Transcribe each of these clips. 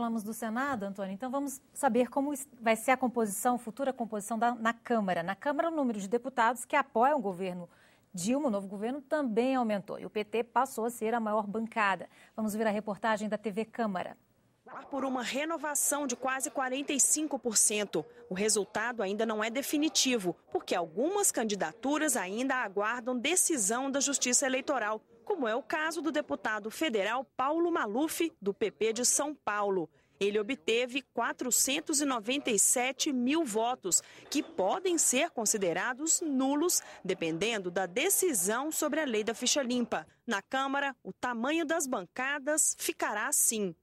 Falamos do Senado, Antônio, então vamos saber como vai ser a composição, futura composição da, na Câmara. Na Câmara, o número de deputados que apoiam o governo Dilma, o novo governo, também aumentou e o PT passou a ser a maior bancada. Vamos ver a reportagem da TV Câmara por uma renovação de quase 45%. O resultado ainda não é definitivo, porque algumas candidaturas ainda aguardam decisão da Justiça Eleitoral, como é o caso do deputado federal Paulo Maluf, do PP de São Paulo. Ele obteve 497 mil votos, que podem ser considerados nulos, dependendo da decisão sobre a lei da ficha limpa. Na Câmara, o tamanho das bancadas ficará assim.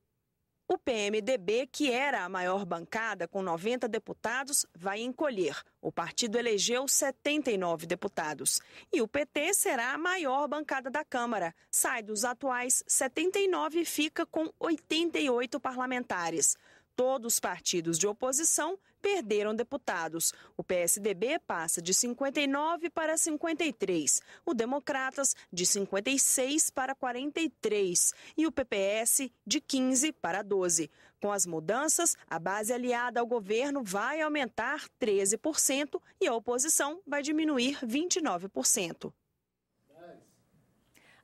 O PMDB, que era a maior bancada com 90 deputados, vai encolher. O partido elegeu 79 deputados. E o PT será a maior bancada da Câmara. Sai dos atuais 79 e fica com 88 parlamentares todos os partidos de oposição perderam deputados. O PSDB passa de 59 para 53, o Democratas de 56 para 43 e o PPS de 15 para 12. Com as mudanças, a base aliada ao governo vai aumentar 13% e a oposição vai diminuir 29%.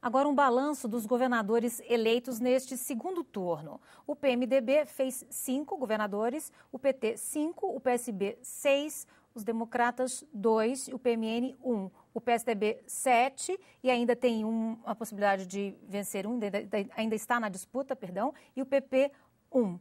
Agora, um balanço dos governadores eleitos neste segundo turno. O PMDB fez cinco governadores, o PT cinco, o PSB seis, os Democratas dois e o PMN um. O PSDB sete e ainda tem um, possibilidade de vencer um, ainda está na disputa, perdão, e o PP um.